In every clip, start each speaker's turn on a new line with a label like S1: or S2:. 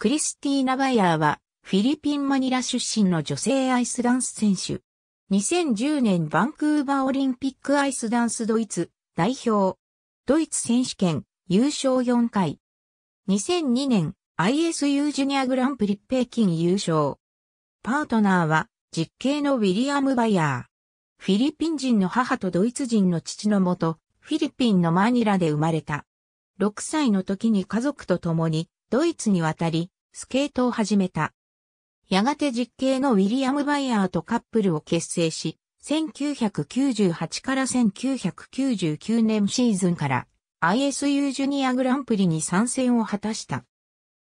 S1: クリスティーナ・バイヤーは、フィリピン・マニラ出身の女性アイスダンス選手。2010年バンクーバーオリンピックアイスダンスドイツ代表。ドイツ選手権優勝4回。2002年 ISU ジュニアグランプリ北京優勝。パートナーは実刑のウィリアム・バイヤー。フィリピン人の母とドイツ人の父のもと、フィリピンのマニラで生まれた。6歳の時に家族と共にドイツに渡り、スケートを始めた。やがて実刑のウィリアム・バイヤーとカップルを結成し、1998から1999年シーズンから ISU ジュニアグランプリに参戦を果たした。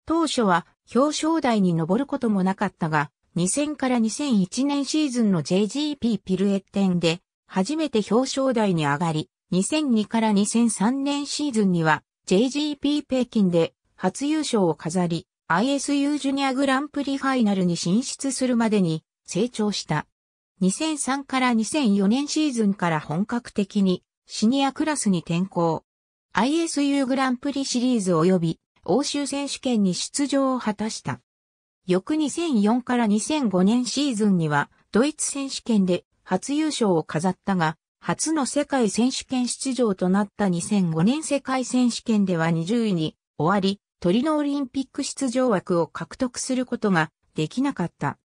S1: 当初は表彰台に上ることもなかったが、2000から2001年シーズンの JGP ピルエッテンで初めて表彰台に上がり、2002から2003年シーズンには JGP 北京で初優勝を飾り、ISU ジュニアグランプリファイナルに進出するまでに成長した。2003から2004年シーズンから本格的にシニアクラスに転向。ISU グランプリシリーズ及び欧州選手権に出場を果たした。翌2004から2005年シーズンにはドイツ選手権で初優勝を飾ったが、初の世界選手権出場となった2005年世界選手権では20位に終わり、トリノオリンピック出場枠を獲得することができなかった。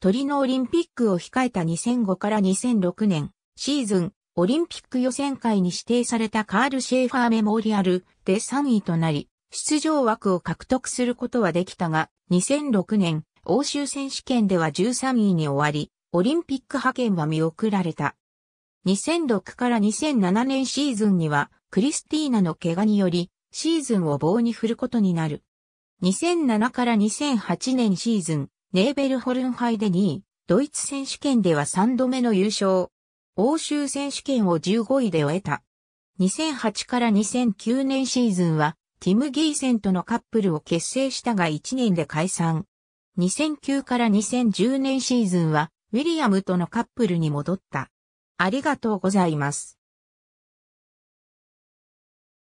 S1: トリノオリンピックを控えた2005から2006年シーズンオリンピック予選会に指定されたカール・シェーファーメモリアルで3位となり、出場枠を獲得することはできたが、2006年欧州選手権では13位に終わり、オリンピック派遣は見送られた。2006から2007年シーズンには、クリスティーナの怪我により、シーズンを棒に振ることになる。2007から2008年シーズン、ネーベルホルン杯で2位、ドイツ選手権では3度目の優勝。欧州選手権を15位で終えた。2008から2009年シーズンは、ティム・ギーセンとのカップルを結成したが1年で解散。2009から2010年シーズンは、ウィリアムとのカップルに戻った。ありがとうございます。